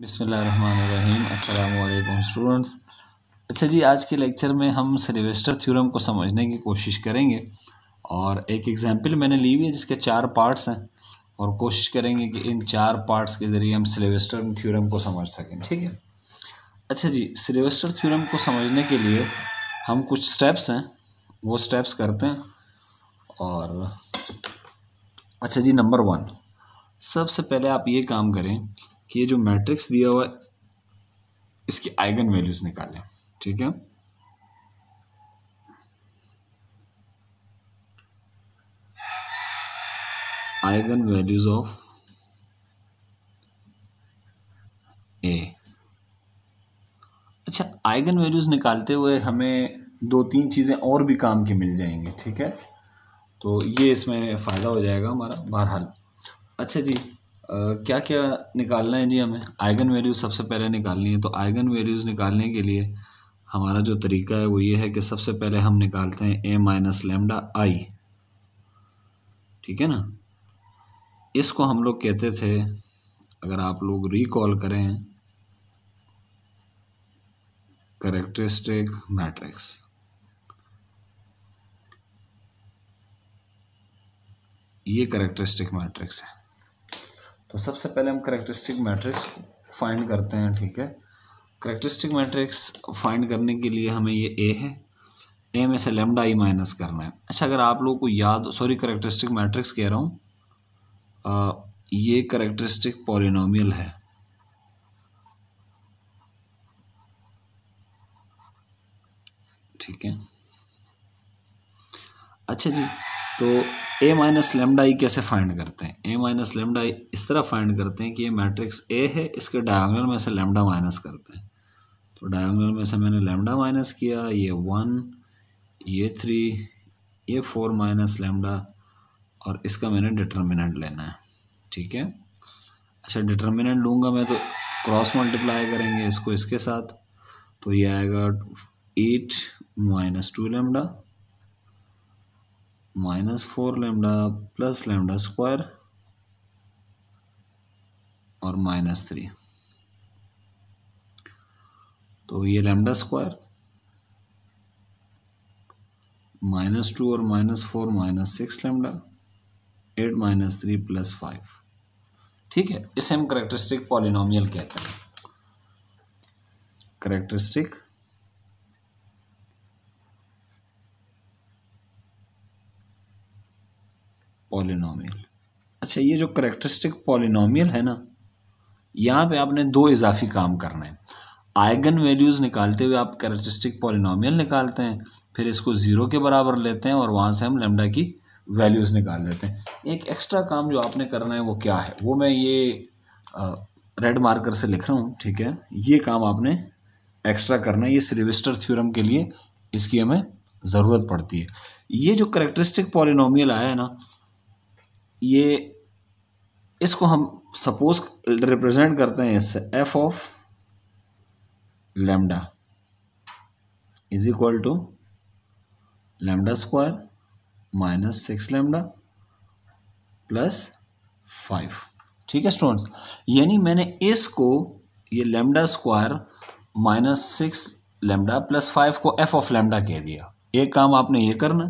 बिसमीम अल्लाम स्टूडेंट्स अच्छा जी आज के लेक्चर में हम सिलेवेस्टर थ्योरम को समझने की कोशिश करेंगे और एक एग्ज़ाम्पल मैंने ली हुई है जिसके चार पार्ट्स हैं और कोशिश करेंगे कि इन चार पार्ट्स के ज़रिए हम सिलेवेस्टर थ्योरम को समझ सकें ठीक है अच्छा जी सिलेवेस्टर थ्योरम को समझने के लिए हम कुछ स्टेप्स हैं वो स्टेप्स करते हैं और अच्छा जी नंबर वन सबसे पहले आप ये काम करें कि ये जो मैट्रिक्स दिया हुआ है इसकी आइगन वैल्यूज निकालें ठीक है आइगन वैल्यूज ऑफ ए अच्छा आइगन वैल्यूज निकालते हुए हमें दो तीन चीज़ें और भी काम की मिल जाएंगी ठीक है तो ये इसमें फ़ायदा हो जाएगा हमारा बहरहाल अच्छा जी क्या क्या निकालना है जी हमें आइगन वैल्यूज़ सबसे पहले निकालनी है तो आइगन वैल्यूज़ निकालने के लिए हमारा जो तरीका है वो ये है कि सबसे पहले हम निकालते हैं ए माइनस लेमडा आई ठीक है ना इसको हम लोग कहते थे अगर आप लोग रिकॉल करें करेक्टरिस्टिक मैट्रिक्स ये करेक्टरिस्टिक मैट्रिक्स है तो सबसे पहले हम करेक्टरिस्टिक मैट्रिक्स फाइंड करते हैं ठीक है करेक्टरिस्टिक मैट्रिक्स फाइंड करने के लिए हमें ये ए है ए में से लेमडा ई माइनस करना है अच्छा अगर आप लोगों को याद सॉरी करेक्टरिस्टिक मैट्रिक्स कह रहा हूँ ये करेक्टरिस्टिक पॉलिनोमियल है ठीक है अच्छा जी तो ए माइनस लेमडा ई कैसे फाइंड करते हैं ए माइनस लेमडा ई इस तरह फाइंड करते हैं कि ये मैट्रिक्स ए है इसके डायगोनल में से लेमडा माइनस करते हैं तो डायगोनल में से मैंने लेमडा माइनस किया ये वन ये थ्री ये फोर माइनस लेमडा और इसका मैंने डिटर्मिनेंट लेना है ठीक है अच्छा डिटर्मिनेंट लूँगा मैं तो क्रॉस मल्टीप्लाई करेंगे इसको इसके साथ तो ये आएगा eight minus two lambda minus four lambda plus lambda square और माइनस थ्री तो ये लेमडा स्क्वायर माइनस टू और minus four minus six lambda eight minus three plus five ठीक है इसे हम करेक्टरिस्टिक पॉलिनोमियल कहते हैं करेक्टरिस्टिक पोलिनोमियल अच्छा ये जो करेक्टरिस्टिक पोलिनोमियल है ना यहाँ पे आपने दो इजाफी काम करना है आइगन वैल्यूज़ निकालते हुए आप करेक्टरिस्टिक पॉलिनॉमियल निकालते हैं फिर इसको ज़ीरो के बराबर लेते हैं और वहाँ से हम लेमडा की वैल्यूज़ निकाल लेते हैं एक एक्स्ट्रा काम जो आपने करना है वो क्या है वो मैं ये रेड मार्कर से लिख रहा हूँ ठीक है ये काम आपने एक्स्ट्रा करना है ये सिलिविस्टर थ्योरम के लिए इसकी हमें ज़रूरत पड़ती है ये जो करेक्टरिस्टिक पॉलिनोमियल आया है ना ये इसको हम सपोज रिप्रेजेंट करते हैं इससे F of lambda is equal to lambda square minus six lambda plus five ठीक है स्टूडेंट्स यानी मैंने इसको ये lambda square minus six lambda plus five को एफ ऑफ लेमडा कह दिया एक काम आपने ये करना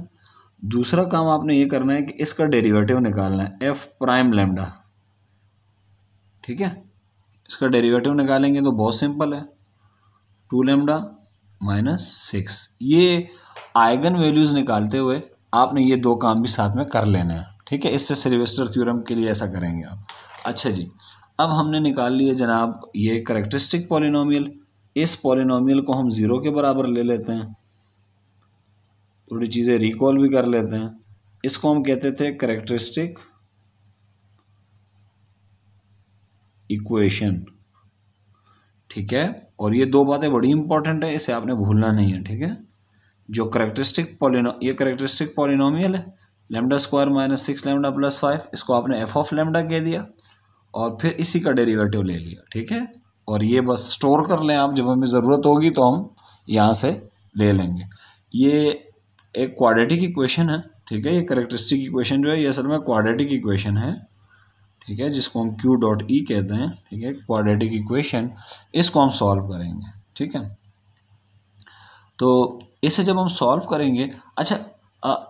दूसरा काम आपने ये करना है कि इसका डेरिवेटिव निकालना है एफ प्राइम लेमडा ठीक है इसका डेरिवेटिव निकालेंगे तो बहुत सिंपल है टू लेमडा माइनस सिक्स ये आइगन वैल्यूज़ निकालते हुए आपने ये दो काम भी साथ में कर लेना है ठीक है इससे सिलिवेस्टर थ्योरम के लिए ऐसा करेंगे आप अच्छा जी अब हमने निकाल लिए जनाब ये करेक्टरिस्टिक पॉलिनोमियल इस पॉलिनोमियल को हम ज़ीरो के बराबर ले लेते हैं थोड़ी चीज़ें रिकॉल भी कर लेते हैं इसको हम कहते थे करेक्टरिस्टिक इक्वेशन ठीक है और ये दो बातें बड़ी इंपॉर्टेंट है इसे आपने भूलना नहीं है ठीक है जो करेक्टरिस्टिक पॉलिनो ये करेक्टरिस्टिक पॉलिनोमियल है lambda square minus six lambda plus five इसको आपने एफ ऑफ लेमडा कह दिया और फिर इसी का डेरिवेटिव ले लिया ठीक है और ये बस स्टोर कर लें आप जब हमें ज़रूरत होगी तो हम यहाँ से ले लेंगे ये एक क्वाड्रेटिक इक्वेशन है ठीक है ये करेक्टरिस्टिक इक्वेशन जो है ये असल में क्वाड्रेटिक इक्वेशन है ठीक है जिसको हम क्यू डॉट ई कहते हैं ठीक है क्वाड्रेटिक इक्वेशन इसको हम सॉल्व करेंगे ठीक है तो इसे जब हम सॉल्व करेंगे अच्छा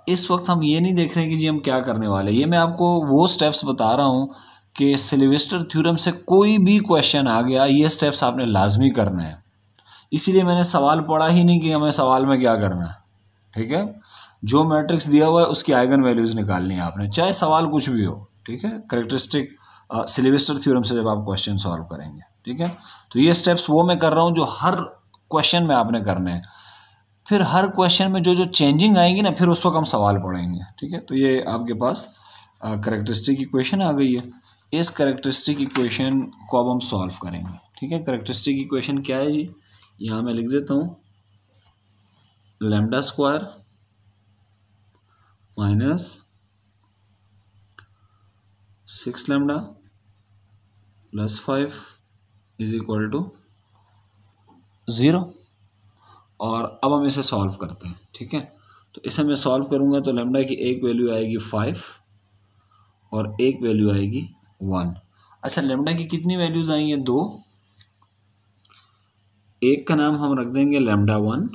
इस वक्त हम ये नहीं देख रहे कि जी हम क्या करने वाले ये मैं आपको वो स्टेप्स बता रहा हूँ कि सिलिवेस्टर थ्योरम से कोई भी क्वेश्चन आ गया ये स्टेप्स आपने लाजमी करना है इसीलिए मैंने सवाल पढ़ा ही नहीं कि हमें सवाल में क्या करना है ठीक है जो मैट्रिक्स दिया हुआ है उसकी आइगन वैल्यूज़ निकालनी है आपने चाहे सवाल कुछ भी हो ठीक है करेक्टरिस्टिक सिलेबिस्टर थ्योरम से जब आप क्वेश्चन सॉल्व करेंगे ठीक है तो ये स्टेप्स वो मैं कर रहा हूँ जो हर क्वेश्चन में आपने करने हैं फिर हर क्वेश्चन में जो जो चेंजिंग आएंगी ना फिर उस वक्त हम सवाल पढ़ेंगे ठीक है तो ये आपके पास करेक्टरिस्टिक uh, इक्वेशन आ गई है इस करेक्टरिस्टिक इक्वेशन को अब हम सॉल्व करेंगे ठीक है करेक्टरिस्टिक इक्वेशन क्या है जी यहाँ मैं लिख देता हूँ lambda square minus six lambda plus five is equal to zero और अब हम इसे सॉल्व करते हैं ठीक है तो इसे मैं सॉल्व करूँगा तो लेमडा की एक वैल्यू आएगी फाइव और एक वैल्यू आएगी वन अच्छा लेमडा की कितनी वैल्यूज़ आएंगे दो एक का नाम हम रख देंगे लेमडा वन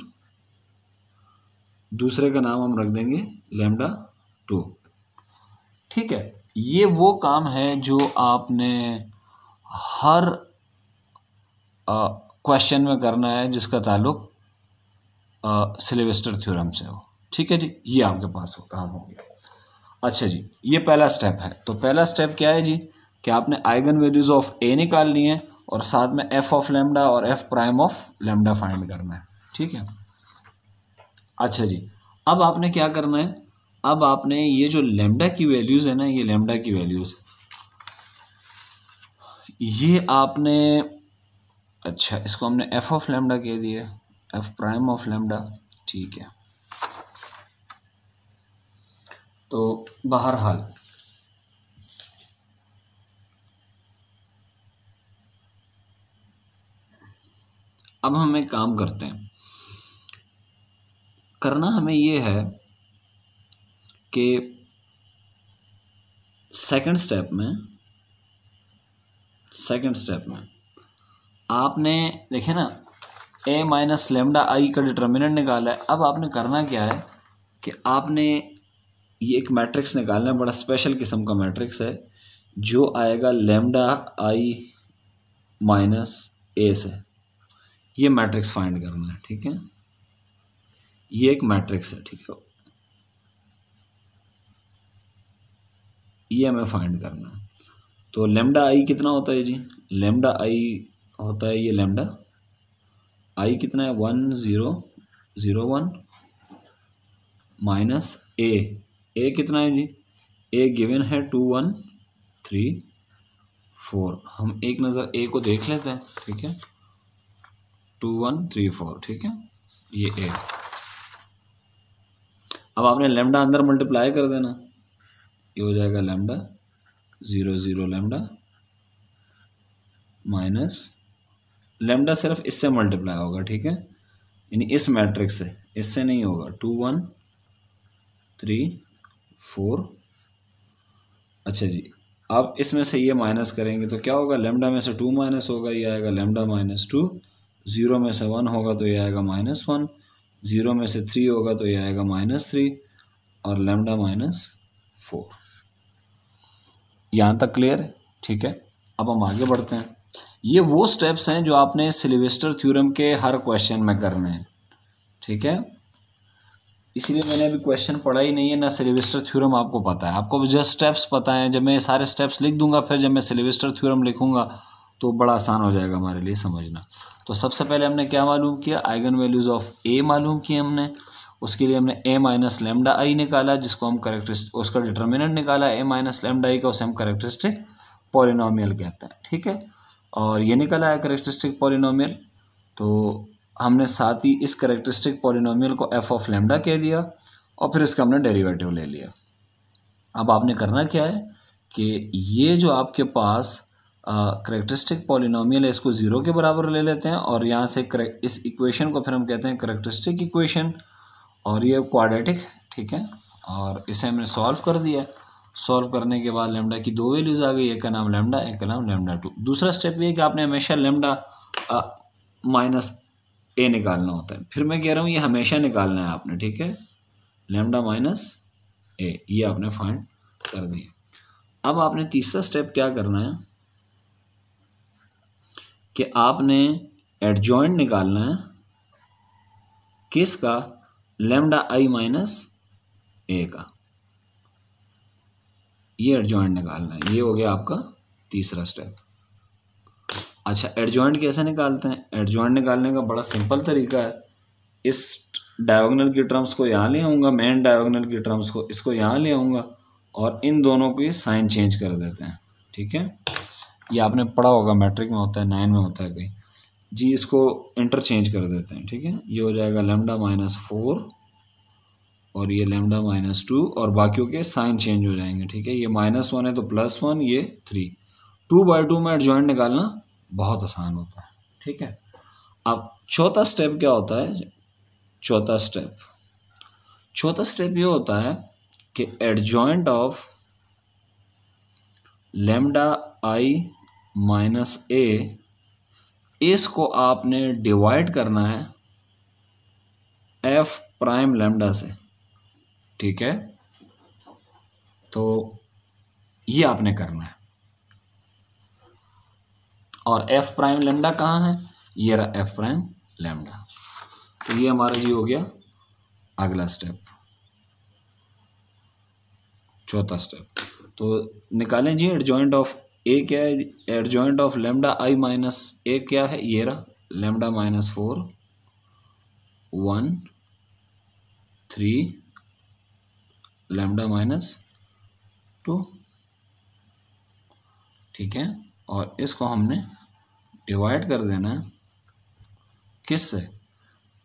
दूसरे का नाम हम रख देंगे लेमडा टू ठीक है ये वो काम है जो आपने हर क्वेश्चन में करना है जिसका ताल्लुक सिलेवेस्टर थ्योरम से हो ठीक है जी ये आपके पास हो काम हो गया अच्छा जी ये पहला स्टेप है तो पहला स्टेप क्या है जी कि आपने आइगन वैल्यूज़ ऑफ ए निकाल लिए हैं और साथ में एफ ऑफ लेमडा और F prime of lambda find करना है ठीक है अच्छा जी अब आपने क्या करना है अब आपने ये जो लेमडा की वैल्यूज़ है ना ये लेमडा की वैल्यूज़ ये आपने अच्छा इसको हमने एफ ऑफ लेमडा कह दिया एफ प्राइम ऑफ लेमडा ठीक है तो बहरहाल अब हम एक काम करते हैं करना हमें ये है कि सेकंड स्टेप में सेकंड स्टेप में आपने देखे ना ए माइनस लेमडा आई का डिटर्मिनेंट निकाला है अब आपने करना क्या है कि आपने ये एक मैट्रिक्स निकालना है बड़ा स्पेशल किस्म का मैट्रिक्स है जो आएगा लेमडा आई माइनस ए से ये मैट्रिक्स फाइंड करना है ठीक है ये एक मैट्रिक्स है ठीक है ये हमें फाइंड करना है तो लेमडा आई कितना होता है जी लेमडा आई होता है ये लेमडा आई कितना है one zero zero one minus A A कितना है जी ए गिवन है टू वन थ्री फोर हम एक नज़र ए को देख लेते हैं ठीक है टू वन थ्री फोर ठीक है ये ए अब आपने लेमडा अंदर मल्टीप्लाई कर देना ये हो जाएगा lambda zero zero lambda minus lambda सिर्फ इससे मल्टीप्लाई होगा ठीक है यानी इस मैट्रिक्स से इससे नहीं होगा टू वन थ्री फोर अच्छा जी आप इसमें से ये माइनस करेंगे तो क्या होगा लेमडा में से टू माइनस होगा ये आएगा लेमडा माइनस टू ज़ीरो में से वन होगा तो ये आएगा माइनस वन ज़ीरो में से थ्री होगा तो ये आएगा माइनस थ्री और लेमडा माइनस फोर यहाँ तक क्लियर है ठीक है अब हम आगे बढ़ते हैं ये वो स्टेप्स हैं जो आपने सिलिवेस्टर थ्योरम के हर क्वेश्चन में करने हैं ठीक है इसलिए मैंने अभी क्वेश्चन पढ़ा ही नहीं है ना सिलिवेस्टर थ्योरम आपको पता है आपको जस्ट स्टेप्स पता है जब मैं सारे स्टेप्स लिख दूंगा फिर जब मैं सिलिवेस्टर थ्योरम लिखूंगा तो बड़ा आसान हो जाएगा हमारे लिए समझना तो सबसे पहले हमने क्या मालूम किया आइगन वैल्यूज़ ऑफ ए मालूम किए हमने उसके लिए हमने ए माइनस लेमडा आई निकाला जिसको हम करेक्टरिस्ट उसका डिटर्मिनेंट निकाला ए माइनस लेमडा आई का उसे हम करेक्टरिस्टिक पॉलिनोमियल कहते हैं ठीक है और ये निकाला है करेक्टरिस्टिक पॉलिनोमियल तो हमने साथ ही इस करेक्टरिस्टिक पॉलिनोमियल को एफ ऑफ लेमडा कह दिया और फिर इसका हमने डेरीवेटिव ले लिया अब आपने करना क्या है कि ये जो आपके पास करेक्टरिस्टिक पॉलिनोमियल है इसको ज़ीरो के बराबर ले लेते हैं और यहाँ से इस इक्वेशन को फिर हम कहते हैं करेक्टरिस्टिक इक्वेशन और ये क्वाड्रेटिक ठीक है और इसे हमने सॉल्व कर दिया सॉल्व करने के बाद लेमडा की दो वैल्यूज़ आ गई एक का नाम लेमडा एक का नाम लेमडा टू दूसरा स्टेप ये कि आपने हमेशा लेमडा माइनस ए निकालना होता है फिर मैं कह रहा हूँ ये हमेशा निकालना है आपने ठीक है लेमडा माइनस ए ये आपने फाइंड कर दिया अब आपने तीसरा स्टेप क्या करना है कि आपने एडजॉइंट निकालना है किसका लेमडा आई माइनस ए का ये एडजॉइंट निकालना है ये हो गया आपका तीसरा स्टेप अच्छा एडजॉइंट कैसे निकालते हैं एडजॉइंट निकालने का बड़ा सिंपल तरीका है इस डायगोनल की टर्म्स को यहाँ ले आऊँगा मेन डायगोनल की टर्म्स को इसको यहाँ ले आऊँगा और इन दोनों ये साइन चेंज कर देते हैं ठीक है ये आपने पढ़ा होगा मैट्रिक में होता है नाइन में होता है कहीं जी इसको इंटरचेंज कर देते हैं ठीक है ये हो जाएगा लेमडा माइनस फोर और ये लेमडा माइनस टू और बाकियों के साइन चेंज हो जाएंगे ठीक है ये माइनस वन है तो प्लस वन ये थ्री टू बाई टू में एडजॉइंट निकालना बहुत आसान होता है ठीक है अब चौथा स्टेप क्या होता है चौथा स्टेप चौथा स्टेप ये होता है कि adjoint of lambda I minus A इसको आपने डिवाइड करना है एफ प्राइम लेमडा से ठीक है तो ये आपने करना है और एफ प्राइम लेमडा कहाँ है ये रहा एफ प्राइम लेमडा तो ये हमारा जी हो गया अगला स्टेप चौथा स्टेप तो निकालें जी एडजॉइंट ऑफ ए क्या है adjoint of lambda I minus A क्या है ये रहा lambda minus four one three lambda minus two ठीक है और इसको हमने डिवाइड कर देना है किस से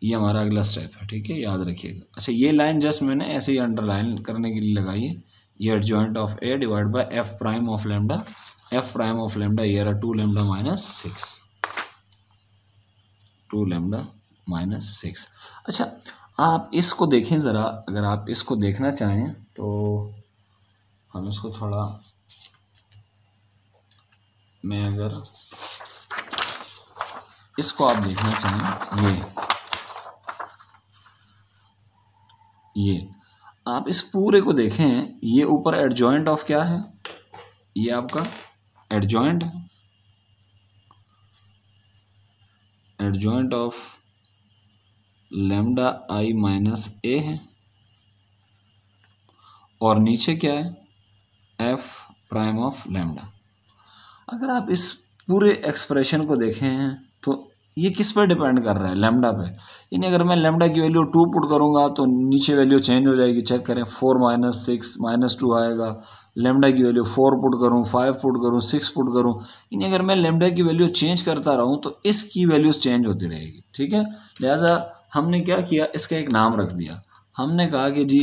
ये हमारा अगला स्टेप है ठीक है याद रखिएगा अच्छा ये लाइन जस्ट मैंने ऐसे ही अंडरलाइन करने के लिए लगाई है ये adjoint of A divide by F prime of lambda f prime of lambda here are 2 lambda minus 6 2 lambda minus 6 अच्छा आप इसको देखें ज़रा अगर आप इसको देखना चाहें तो हम इसको थोड़ा मैं अगर इसको आप देखना चाहें ये ये आप इस पूरे को देखें ये ऊपर एडजॉइंट ऑफ क्या है ये आपका adjoint adjoint of lambda I minus A है और नीचे क्या है एफ प्राइम ऑफ लेमडा अगर आप इस पूरे एक्सप्रेशन को देखें तो ये किस पर डिपेंड कर रहा है लेमडा पे यानी अगर मैं लेमडा की वैल्यू टू पुट करूंगा तो नीचे वैल्यू चेंज हो जाएगी चेक करें four minus six minus two आएगा लेमडा की वैल्यू फोर पुट करूँ फाइव पुट करूँ सिक्स पुट करूँ यानी अगर मैं लेमडा की वैल्यू चेंज करता रहूँ तो इसकी वैल्यूज़ चेंज होती रहेगी ठीक है लिहाजा हमने क्या किया इसका एक नाम रख दिया हमने कहा कि जी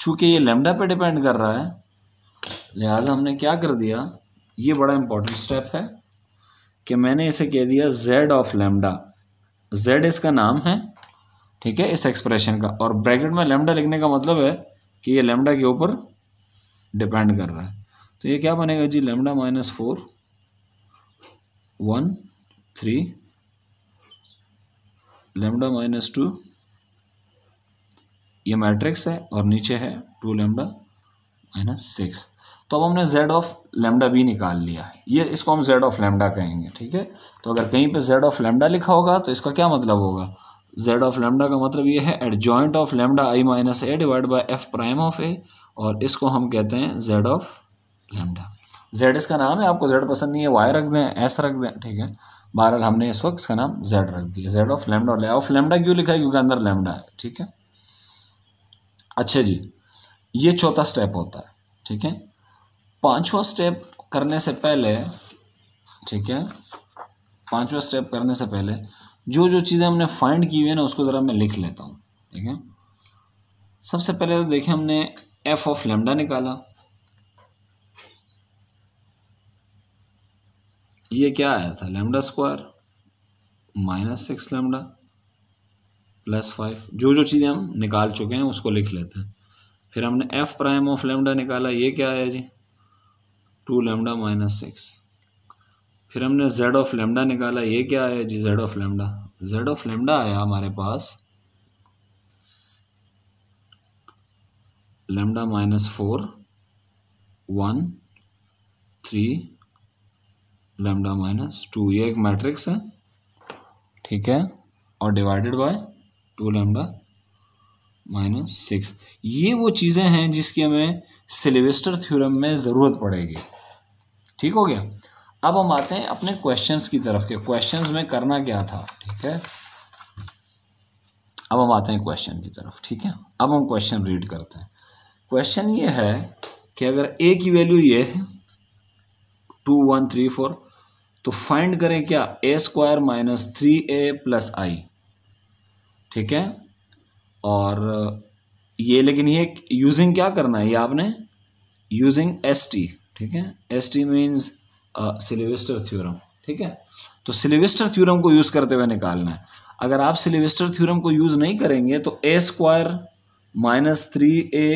चूँकि ये लेमडा पे डिपेंड कर रहा है लिहाजा हमने क्या कर दिया ये बड़ा इंपॉर्टेंट स्टेप है कि मैंने इसे कह दिया जेड ऑफ लेमडा जेड इसका नाम है ठीक है इस एक्सप्रेशन का और ब्रैकेट में लेमडा लिखने का मतलब है कि ये लेमडा के ऊपर डिपेंड कर रहा है तो ये क्या बनेगा जी lambda minus four one three lambda minus two ये मैट्रिक्स है और नीचे है टू लेमडा माइनस सिक्स तो अब हमने जेड ऑफ लेमडा भी निकाल लिया ये इसको हम जेड ऑफ लेमडा कहेंगे ठीक है तो अगर कहीं पे जेड ऑफ लेमडा लिखा होगा तो इसका क्या मतलब होगा जेड ऑफ लेमडा का मतलब ये है adjoint of lambda I minus A divide by F prime of A और इसको हम कहते हैं जेड ऑफ लेमडा जेड इसका नाम है आपको जेड पसंद नहीं है वाई रख दें एस रख दें ठीक है बहरहाल हमने इस वक्त इसका नाम जेड रख दिया जेड ऑफ लेमडा और ऑफ लेमडा क्यों लिखा है क्योंकि अंदर लेमडा है ठीक है अच्छा जी ये चौथा स्टेप होता है ठीक है पांचवा स्टेप करने से पहले ठीक है पांचवा स्टेप करने से पहले जो जो चीज़ें हमने फाइंड की हुई है ना उसको ज़रा मैं लिख लेता हूँ ठीक है सबसे पहले तो देखें हमने एफ ऑफ लेमडा निकाला ये क्या आया था lambda square minus six lambda plus five जो जो चीज़ें हम निकाल चुके हैं उसको लिख लेते हैं फिर हमने एफ प्राइम ऑफ लेमडा निकाला ये क्या आया जी टू लेमडा माइनस सिक्स फिर हमने जेड ऑफ लेमडा निकाला ये क्या है जी Z of lambda Z of lambda आया हमारे पास lambda minus four one three lambda minus two ये एक मैट्रिक्स है ठीक है और divided by two lambda minus six ये वो चीज़ें हैं जिसकी हमें सिलेवेस्टर थ्योरम में ज़रूरत पड़ेगी ठीक हो गया अब हम आते हैं अपने क्वेश्चंस की तरफ के क्वेश्चंस में करना क्या था ठीक है अब हम आते हैं क्वेश्चन की तरफ ठीक है अब हम क्वेश्चन रीड करते हैं क्वेश्चन ये है कि अगर ए की वैल्यू ये है टू वन थ्री फोर तो फाइंड करें क्या A square minus three A plus I ठीक है और ये लेकिन ये यूजिंग क्या करना है ये आपने यूजिंग एस टी ठीक है S T means Sylvester theorem ठीक है तो सिलेविस्टर थ्योरम को यूज़ करते हुए निकालना है अगर आप सिलेविस्टर थ्योरम को यूज़ नहीं करेंगे तो A square minus three A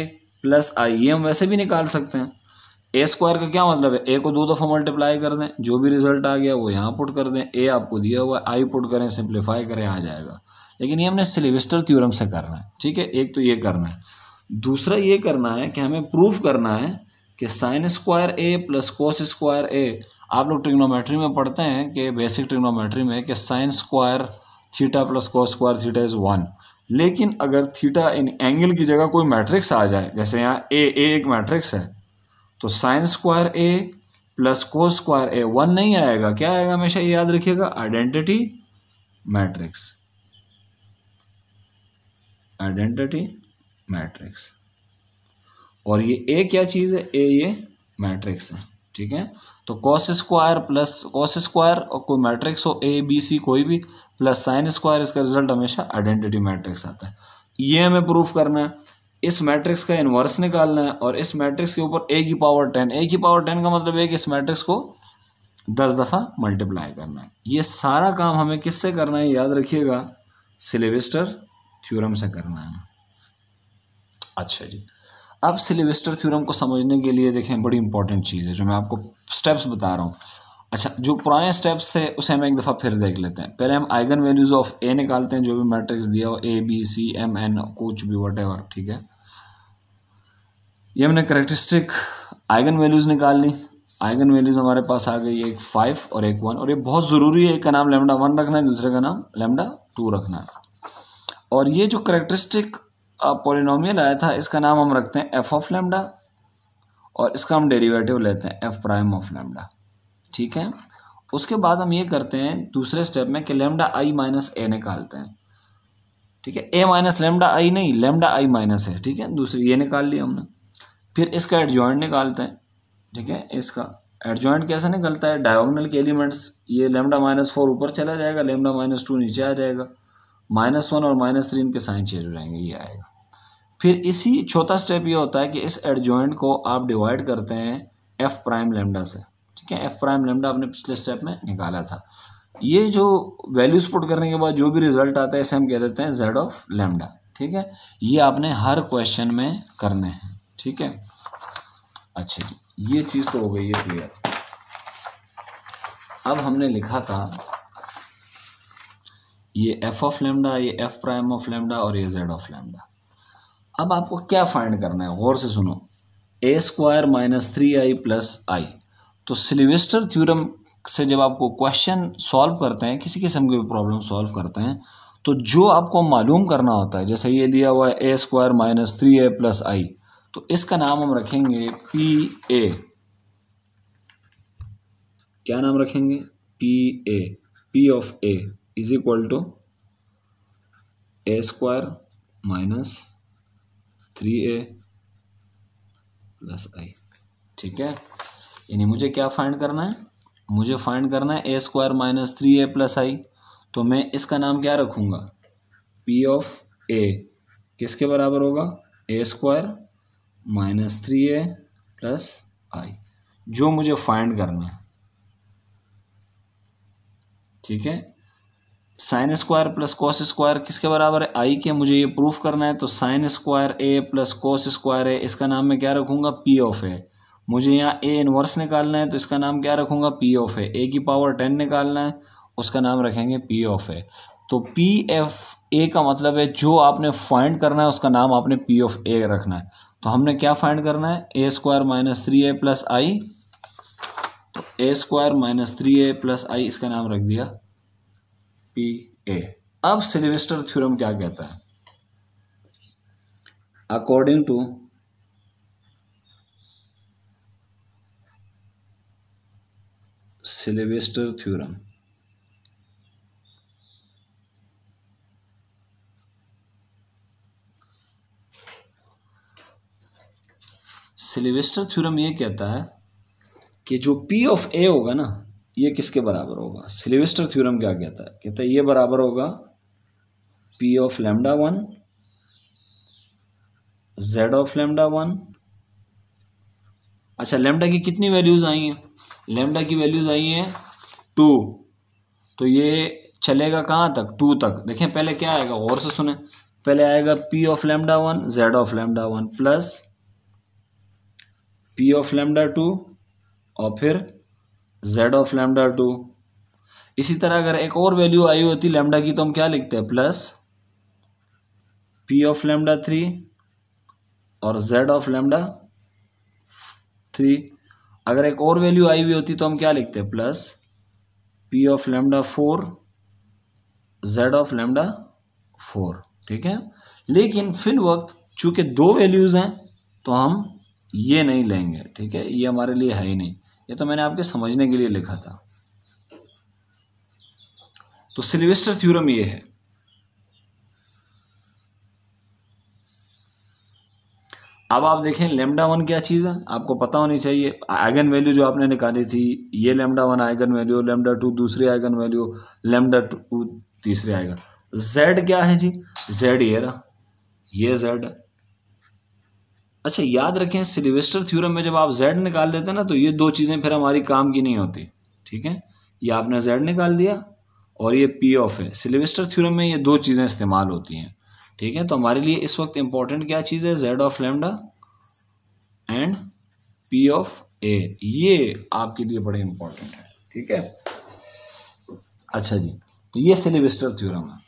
plus I ये हम वैसे भी निकाल सकते हैं ए स्क्वायर का क्या मतलब है ए को दो दफ़ा मल्टीप्लाई कर दें जो भी रिजल्ट आ गया वो यहाँ पुट कर दें ए आपको दिया हुआ है आई पुट करें सिंप्लीफाई करें आ जाएगा लेकिन ये हमने सिलेविस्टर थ्योरम से करना है ठीक है एक तो ये करना है दूसरा ये करना है कि हमें प्रूफ करना है कि sine square A plus cos square A आप लोग ट्रिग्नोमेट्री में पढ़ते हैं कि बेसिक ट्रिग्नोमेट्री में कि sine square theta plus cos square theta is one लेकिन अगर थीटा इन एंगल की जगह कोई मैट्रिक्स आ जाए जैसे यहाँ ए ए एक मैट्रिक्स है तो sine square A plus cos square A one नहीं आएगा क्या आएगा हमेशा ये याद रखिएगा आइडेंटिटी मैट्रिक्स आइडेंटिटी मैट्रिक्स और ये ए क्या चीज़ है ए ये मैट्रिक्स है ठीक है तो cos square plus cos square और कोई मैट्रिक्स हो ए बी सी कोई भी प्लस साइन स्क्वायर इसका रिजल्ट हमेशा आइडेंटिटी मैट्रिक्स आता है ये हमें प्रूफ करना है इस मैट्रिक्स का इन्वर्स निकालना है और इस मैट्रिक्स के ऊपर ए की पावर टेन ए की पावर टेन का मतलब है कि इस मैट्रिक्स को दस दफ़ा मल्टीप्लाई करना है ये सारा काम हमें किससे करना है याद रखिएगा सिलेबिस्टर थ्योरम से करना है अच्छा जी अब सिलेबेस्टर थ्योरम को समझने के लिए देखें बड़ी इंपॉर्टेंट चीज़ है जो मैं आपको स्टेप्स बता रहा हूँ अच्छा जो पुराने स्टेप्स थे उसे हम एक दफ़ा फिर देख लेते हैं पहले हम आइगन वैल्यूज़ ऑफ ए निकालते हैं जो भी मैट्रिक्स दिया हो A B C M N कुछ भी वट एवर ठीक है ये हमने करेक्टरिस्टिक आइगन वैल्यूज़ निकाल ली आइगन वैल्यूज़ हमारे पास आ गई एक फाइव और एक वन और ये बहुत ज़रूरी है एक का नाम लेमडा वन रखना है दूसरे का नाम लेमडा टू रखना है और ये जो करेक्टरिस्टिक पोलिनोमियल आया था इसका नाम हम रखते हैं एफ ऑफ लेमडा और इसका हम डेरिवेटिव लेते हैं एफ प्राइम ऑफ लेमडा ठीक है उसके बाद हम ये करते हैं दूसरे स्टेप में कि लेमडा आई माइनस ए निकालते हैं ठीक है ए माइनस लेमडा आई नहीं लेमडा आई माइनस है ठीक है दूसरी ये निकाल लिया हमने फिर इसका एडजॉइंट निकालते हैं ठीक है इसका एडजॉइंट कैसे निकलता है डायोगनल के एलिमेंट्स ये लेमडा माइनस फोर ऊपर चला जाएगा लेमडा माइनस टू नीचे आ जाएगा माइनस वन और माइनस थ्री इनके साइन चेंज हो जाएंगे ये आएगा फिर इसी चौथा स्टेप ये होता है कि इस एडजॉइंट को आप डिवाइड करते हैं एफ प्राइम लेमडा से ठीक है एफ प्राइम लेमडा आपने पिछले स्टेप में निकाला था ये जो वैल्यूज पुट करने के बाद जो भी रिजल्ट आता है इसे हम कह देते हैं जेड ऑफ लेमडा ठीक है ये आपने हर क्वेश्चन में करने हैं ठीक है अच्छा ये चीज़ तो हो गई है क्लियर अब हमने लिखा था ये एफ ऑफ लेमडा ये एफ प्राइम ऑफ लेमडा और ये जेड ऑफ लेमडा अब आपको क्या फाइंड करना है गौर से सुनो A square minus three I plus I तो सिलिवेस्टर थ्योरम से जब आपको क्वेश्चन सॉल्व करते हैं किसी किस्म की प्रॉब्लम सॉल्व करते हैं तो जो आपको मालूम करना होता है जैसे ये दिया हुआ है A square minus three A plus I तो इसका नाम हम रखेंगे पी ए क्या नाम रखेंगे P A P of A is equal to A square minus three A plus I ठीक है यानी मुझे क्या फाइंड करना है मुझे फाइंड करना है A square minus three A plus I तो मैं इसका नाम क्या रखूँगा पी ऑफ ए किसके बराबर होगा A square minus three A plus I जो मुझे फाइंड करना है ठीक है sine square plus cos square किसके बराबर है आई के मुझे ये प्रूफ करना है तो sine square A plus cos square A इसका नाम मैं क्या रखूँगा पी ऑफ ए मुझे यहाँ ए इनवर्स निकालना है तो इसका नाम क्या रखूँगा पी ऑफ ए ए की पावर टेन निकालना है उसका नाम रखेंगे पी ऑफ ए तो पी एफ ए का मतलब है जो आपने फाइंड करना है उसका नाम आपने पी ऑफ ए रखना है तो हमने क्या फाइंड करना है A square minus three A plus I तो A square minus three A plus I इसका नाम रख दिया पी ए अब सिलिवेस्टर थ्योरम क्या कहता है according to Sylvester theorem Sylvester theorem ये कहता है कि जो पी ऑफ ए होगा ना ये किसके बराबर होगा सिलिवेस्टर थ्योरम क्या कहता है कहता है ये बराबर होगा P of lambda one Z of lambda one अच्छा लेमडा की कितनी वैल्यूज़ आई हैं लेमडा की वैल्यूज़ आई हैं टू तो ये चलेगा कहाँ तक टू तक देखें पहले क्या आएगा और से सुने पहले आएगा P of lambda one Z of lambda one plus P of lambda two और फिर जेड ऑफ लेमडा टू इसी तरह अगर एक और वैल्यू आई होती लेमडा की तो हम क्या लिखते हैं plus P of lambda three और जेड ऑफ लेमडा थ्री अगर एक और वैल्यू आई हुई होती तो हम क्या लिखते हैं plus P of lambda four Z of lambda four ठीक है लेकिन फिल वक्त चूंकि दो वैल्यूज़ हैं तो हम ये नहीं लेंगे ठीक है ये हमारे लिए है ही नहीं ये तो मैंने आपके समझने के लिए लिखा था तो सिल्वेस्टर थ्योरम ये है अब आप देखें लेमडा वन क्या चीज़ है आपको पता होनी चाहिए आइगन वैल्यू जो आपने निकाली थी ये lambda one eigen value lambda two दूसरी आइगन वैल्यू लेमडा टू तीसरे आइगन जेड क्या है जी जेड ये रहा ये जेड है अच्छा याद रखें सिलिवेस्टर थ्योरम में जब आप जेड निकाल देते हैं ना तो ये दो चीज़ें फिर हमारी काम की नहीं होती ठीक है ये आपने जेड निकाल दिया और ये पी ऑफ है सिलिवेस्टर थ्योरम में ये दो चीज़ें इस्तेमाल होती हैं ठीक है तो हमारे लिए इस वक्त इम्पोर्टेंट क्या चीज़ है Z of lambda and P of A ये आपके लिए बड़े इंपॉर्टेंट है ठीक है अच्छा जी तो ये सिलिवेस्टर थ्योरम है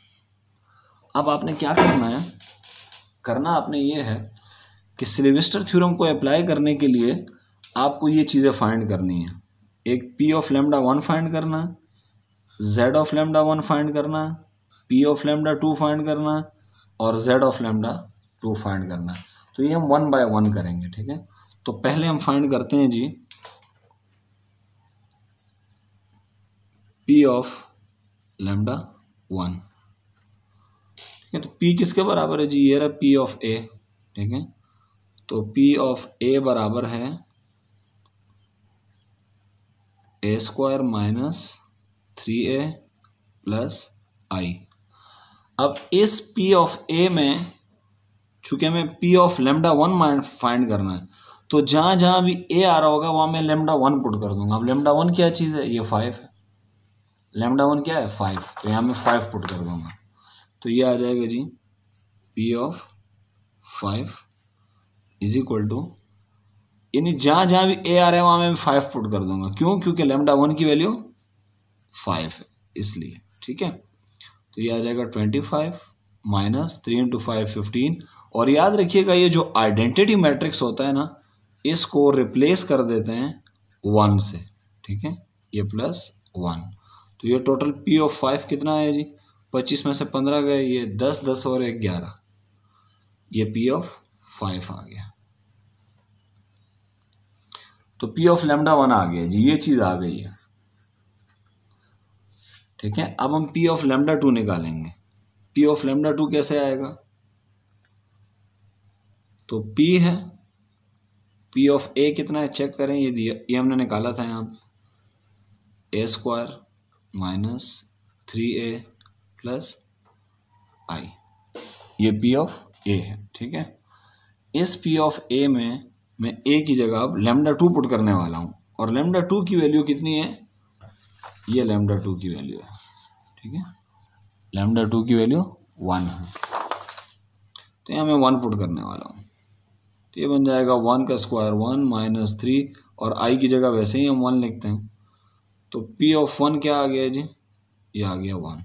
अब आपने क्या करना है करना आपने ये है कि सिलेविस्टर थ्योरम को अप्लाई करने के लिए आपको ये चीज़ें फाइंड करनी है एक P of lambda one find करना Z of lambda one find करना P of lambda two find करना और Z of lambda two find करना तो ये हम वन बाय वन करेंगे ठीक है तो पहले हम फाइंड करते हैं जी पी ऑफ लेमडा वन ठीक है तो पी किसके बराबर है जी ये रहा पी ऑफ ए ठीक है तो पी ऑफ ए बराबर है A square minus three A plus I अब इस पी ऑफ ए में चूंकि हमें P of lambda one mind find करना है तो जहाँ जहाँ भी ए आ रहा होगा वहाँ मैं लेमडा वन पुट कर दूंगा अब लेमडा वन क्या चीज़ है ये फाइव है लेमडा वन क्या है फाइव तो यहाँ मैं फाइव पुट कर दूंगा तो ये आ जाएगा जी P of five is equal to यानी जहाँ जहाँ भी ए आ रहा है वहाँ मैं फाइव फुट कर दूंगा क्यों क्योंकि लेमडा वन की वैल्यू फाइव है इसलिए ठीक है तो ये आ जाएगा twenty five minus three into five fifteen और याद रखिएगा ये जो आइडेंटिटी मैट्रिक्स होता है ना इसको रिप्लेस कर देते हैं वन से ठीक है ये प्लस वन तो ये टोटल पी ऑफ फाइव कितना है जी पच्चीस में से पंद्रह गए ये दस दस और एक ग्यारह ये पी ऑफ फाइव आ गया तो पी ऑफ लेमडा वन आ गया जी ये चीज़ आ गई है ठीक है अब हम पी ऑफ लेमडा टू निकालेंगे पी ऑफ लेमडा टू कैसे आएगा तो पी है पी ऑफ ए कितना है चेक करें ये दिया ये हमने निकाला था यहाँ A square minus three A plus I ये पी ऑफ ए है ठीक है एस पी ऑफ ए में मैं ए की जगह अब लेमडा टू पुट करने वाला हूँ और लेमडा टू की वैल्यू कितनी है ये लेमडा टू की वैल्यू है ठीक है लेमडा टू की वैल्यू वन है तो यहाँ मैं वन पुट करने वाला हूँ तो ये बन जाएगा वन का स्क्वायर वन माइनस थ्री और आई की जगह वैसे ही हम वन लिखते हैं तो पी ऑफ वन क्या आ गया जी ये आ गया वन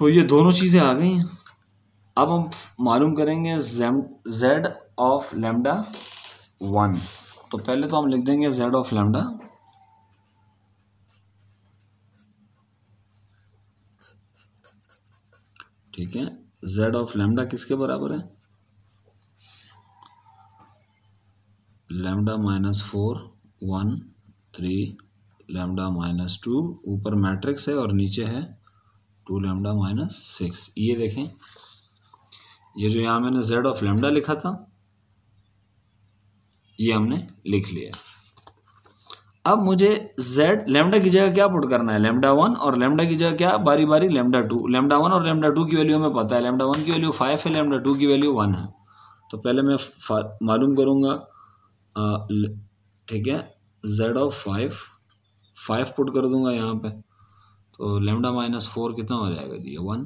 तो ये दोनों चीज़ें आ गई अब हम मालूम करेंगे जेड ऑफ लेमडा वन तो पहले तो हम लिख देंगे जेड ऑफ लेमडा ठीक है जेड ऑफ लेमडा किसके बराबर है lambda minus four one three lambda minus two ऊपर मैट्रिक्स है और नीचे है टू लेमडा माइनस सिक्स ये देखें ये जो यहाँ मैंने जेड ऑफ लेमडा लिखा था ये हमने लिख लिया अब मुझे z लेमडा की जगह क्या पुट करना है लेमडा वन और लेमडा की जगह क्या बारी बारी लेमडा टू लेमडा वन और लेमडा टू की वैल्यू हमें पता है लेमडा वन की वैल्यू फाइव है लेमडा टू की वैल्यू वन है तो पहले मैं मालूम करूँगा ठीक है Z of five five put कर दूंगा यहाँ पे तो लेमडा माइनस फोर कितना हो जाएगा जी ये वन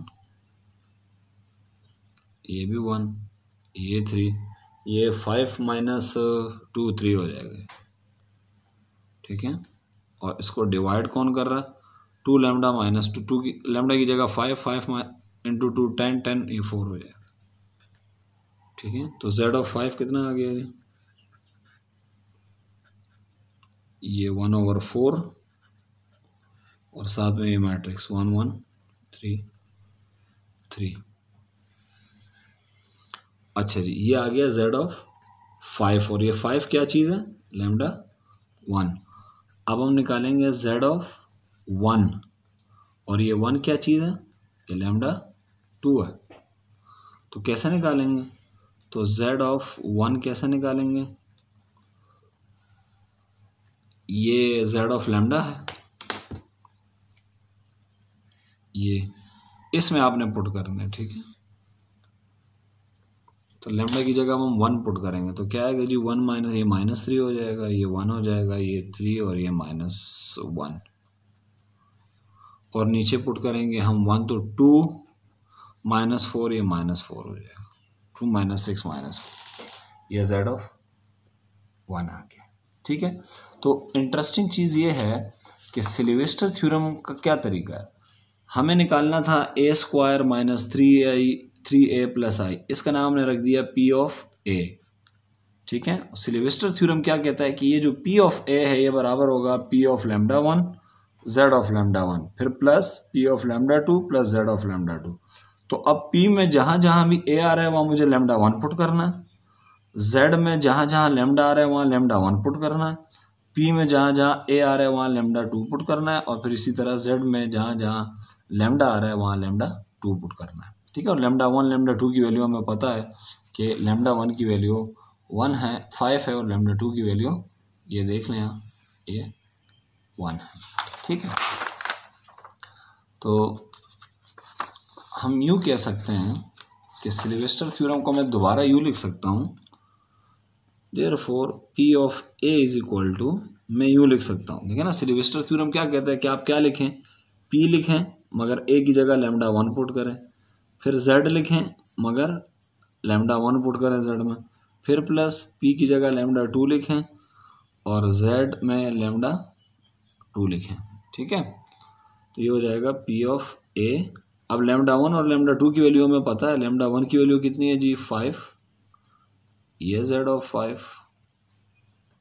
ये भी वन ये थ्री ये फाइव माइनस टू थ्री हो जाएगा ठीक है और इसको डिवाइड कौन कर रहा है two lambda minus two two की लेमडा की जगह five five into two ten ten ये फोर हो जाएगा ठीक है तो जेड ऑफ फाइव कितना आ गया जी ये वन ओवर फोर और साथ में ये matrix one one three three अच्छा जी ये आ गया जेड ऑफ फाइव और ये फाइव क्या चीज़ है लेमडा वन अब हम निकालेंगे जेड ऑफ वन और ये वन क्या चीज़ है ये लेमडा टू है तो कैसे निकालेंगे तो जेड ऑफ वन कैसे निकालेंगे ये जेड ऑफ लेमडा है ये इसमें आपने पुट करना है ठीक है तो लेमडा की जगह हम वन पुट करेंगे तो क्या आएगा जी वन माइनस ये माइनस थ्री हो जाएगा ये वन हो जाएगा ये थ्री और ये माइनस वन और नीचे पुट करेंगे हम वन तो टू माइनस फोर ये माइनस फोर हो जाएगा two minus six minus four ये जेड ऑफ वन आ गया ठीक है तो इंटरेस्टिंग चीज़ ये है कि सिलिवेस्टर थ्योरम का क्या तरीका है हमें निकालना था A square minus three I three A plus I इसका नाम हमने रख दिया पी ऑफ ए ठीक है सिलेवेस्टर थ्योरम क्या कहता है कि ये जो पी ऑफ ए है ये बराबर होगा P of lambda one Z of lambda one फिर plus P of lambda two plus Z of lambda two तो अब पी में जहाँ जहाँ भी ए आ रहा है वहाँ मुझे लेमडा वन पुट करना है जेड में जहाँ जहाँ लेमडा आ रहा है वहाँ लेमडा वन पुट करना है पी में जहाँ जहाँ ए आ रहा है वहाँ लेमडा टू पुट करना है और फिर इसी तरह जेड में जहाँ जहाँ लेमडा आ रहा है वहाँ लेमडा टू पुट करना है ठीक है और लेमडा वन लेमडा टू की वैल्यू हमें पता है कि लेमडा वन की वैल्यू वन है फाइव है और लेमडा टू की वैल्यू ये देख लें आप ये वन है ठीक है तो हम यूँ कह सकते हैं कि सिलेवेस्टर थ्योरम को मैं दोबारा यू लिख सकता हूँ therefore P of A is equal to मैं यू लिख सकता हूँ देखिए ना सिलेवेस्टर थ्योरम क्या कहता है कि आप क्या लिखें पी लिखें मगर ए की जगह लेमडा वन पुट करें फिर जेड लिखें मगर लेमडा वन पुट करें जेड में फिर प्लस पी की जगह लेमडा टू लिखें और जेड में लेमडा टू लिखें ठीक है तो ये हो जाएगा पी ऑफ ए अब लेमडा वन और लेमडा टू की वैल्यू हमें पता है लेमडा वन की वैल्यू कितनी है जी फाइव ये Z of five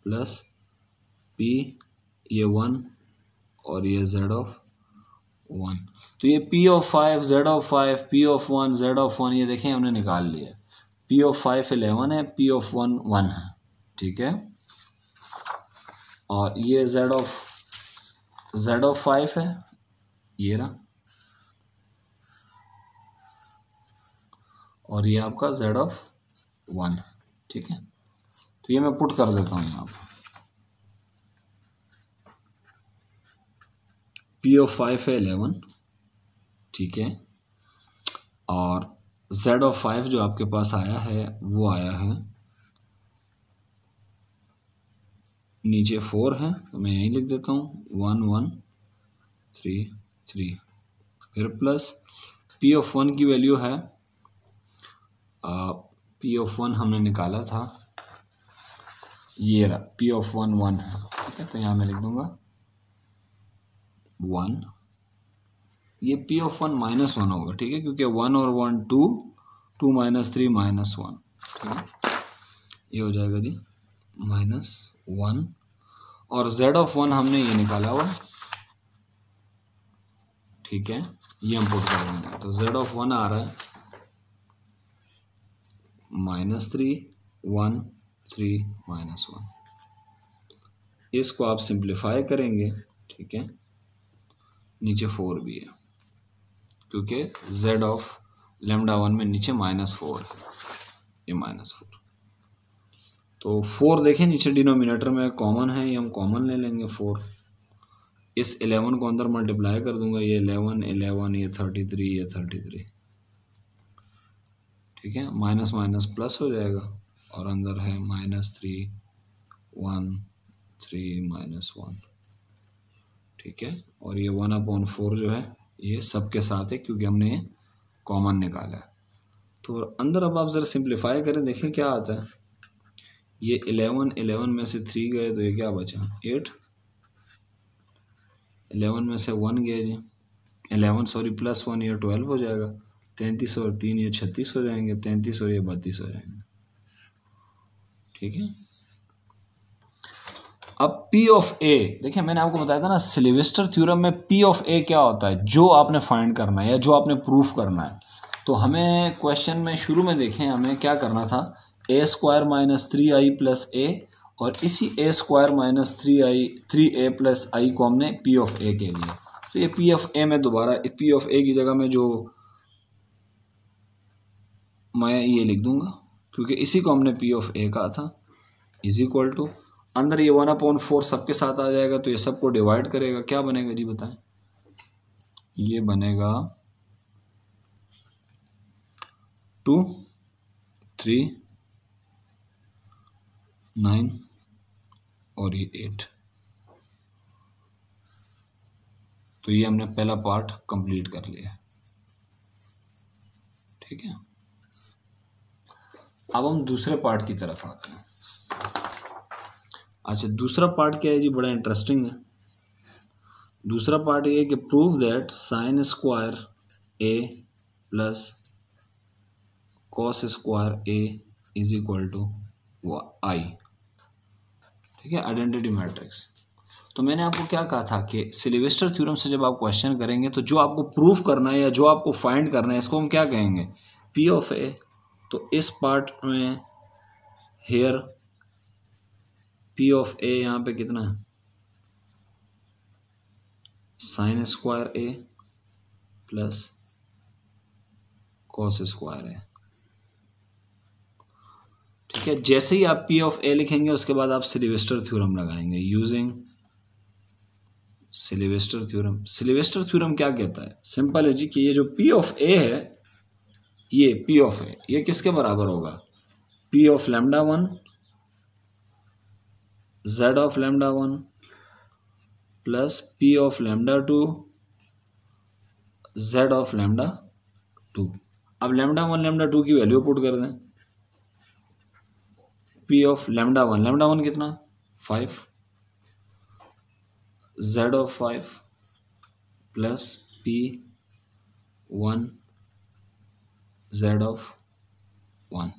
plus P ये वन और ये जेड ऑफ वन तो ये P of five Z of five P of one Z of one ये देखें उन्हें निकाल लिया पी ओ फाइव एलेवन है पी ऑफ वन वन है ठीक है और ये Z of Z of five है ये रहा और ये आपका जेड ऑफ वन ठीक है तो ये मैं पुट कर देता हूँ यहाँ पर पी ओ फाइव है एलेवन ठीक है और जेड ऑफ फाइव जो आपके पास आया है वो आया है नीचे फोर है तो मैं यहीं लिख देता हूँ वन वन थ्री थ्री फिर प्लस पी ऑफ वन की वैल्यू है पी ऑफ वन हमने निकाला था ये रहा पी ऑफ वन वन है ठीक है तो यहाँ मैं लिख दूँगा वन ये P of one minus one होगा ठीक है क्योंकि वन और one two two minus three minus one ठीक है ये हो जाएगा जी माइनस वन और जेड ऑफ वन हमने ये निकाला हुआ ठीक है ये हम पुट कर देंगे तो जेड ऑफ वन आ रहा है minus three one three minus one इसको आप सिंप्लीफाई करेंगे ठीक है नीचे फोर भी है क्योंकि जेड ऑफ लेमडा वन में नीचे माइनस फोर है ये माइनस फोर तो फोर देखें नीचे डिनोमिनेटर में कॉमन है ये हम कॉमन ले लेंगे फोर इस एलेवन को अंदर मल्टीप्लाई कर दूंगा ये एलेवन एलेवन ये थर्टी थ्री ये थर्टी थ्री ठीक है माइनस माइनस प्लस हो जाएगा और अंदर है minus three one three minus one ठीक है और ये वन अपॉन फोर जो है ये सबके साथ है क्योंकि हमने कॉमन निकाला है तो अंदर अब आप ज़रा सिंप्लीफाई करें देखें क्या आता है ये एलेवन एलेवन में से थ्री गए तो ये क्या बचा एट एलेवन में से वन गए जी एलेवन सॉरी प्लस वन ये ट्वेल्व हो जाएगा तैंतीस और तीन ये छत्तीस हो जाएंगे तैंतीस और ये बत्तीस हो जाएंगे ठीक है अब P ऑफ A देखिए मैंने आपको बताया था ना सिलेवेस्टर थ्योरम में P ऑफ A क्या होता है जो आपने फाइंड करना है या जो आपने प्रूफ करना है तो हमें क्वेश्चन में शुरू में देखें हमें क्या करना था A square minus three I plus A और इसी A square minus three I three A plus I को हमने पी ऑफ ए के लिए तो ये पी ऑफ ए में दोबारा पी ऑफ ए की जगह में जो मैं ये लिख दूंगा क्योंकि इसी को हमने पी ऑफ ए कहा था इज इक्वल टू अंदर ये वन अपॉन फोर सबके साथ आ जाएगा तो ये सबको डिवाइड करेगा क्या बनेगा जी बताएं ये बनेगा टू थ्री नाइन और ये एट तो ये हमने पहला पार्ट कंप्लीट कर लिया ठीक है अब हम दूसरे पार्ट की तरफ आते हैं अच्छा दूसरा पार्ट क्या है जी बड़ा इंटरेस्टिंग है दूसरा पार्ट ये कि prove that sine square A plus cos square A is equal to I ठीक है आइडेंटिटी मैट्रिक्स तो मैंने आपको क्या कहा था कि सिलेबेस्टर थ्योरम से जब आप क्वेश्चन करेंगे तो जो आपको प्रूफ करना है या जो आपको फाइंड करना है इसको हम क्या कहेंगे पी ऑफ ए तो इस पार्ट में हेयर पी ऑफ ए यहाँ पे कितना है sine square A plus cos square A ठीक है जैसे ही आप पी ऑफ ए लिखेंगे उसके बाद आप सिलिवेस्टर थ्योरम लगाएंगे using Sylvester theorem Sylvester theorem क्या कहता है सिंपल है जी कि ये जो पी ऑफ ए है ये पी ऑफ ए ये किसके बराबर होगा P of lambda one z of lambda 1 plus p of lambda 2 z of lambda 2 अब लैम्डा वन लैम्डा टू की वैल्यू पुट कर दें P of lambda one lambda one कितना five Z of five plus P one Z of one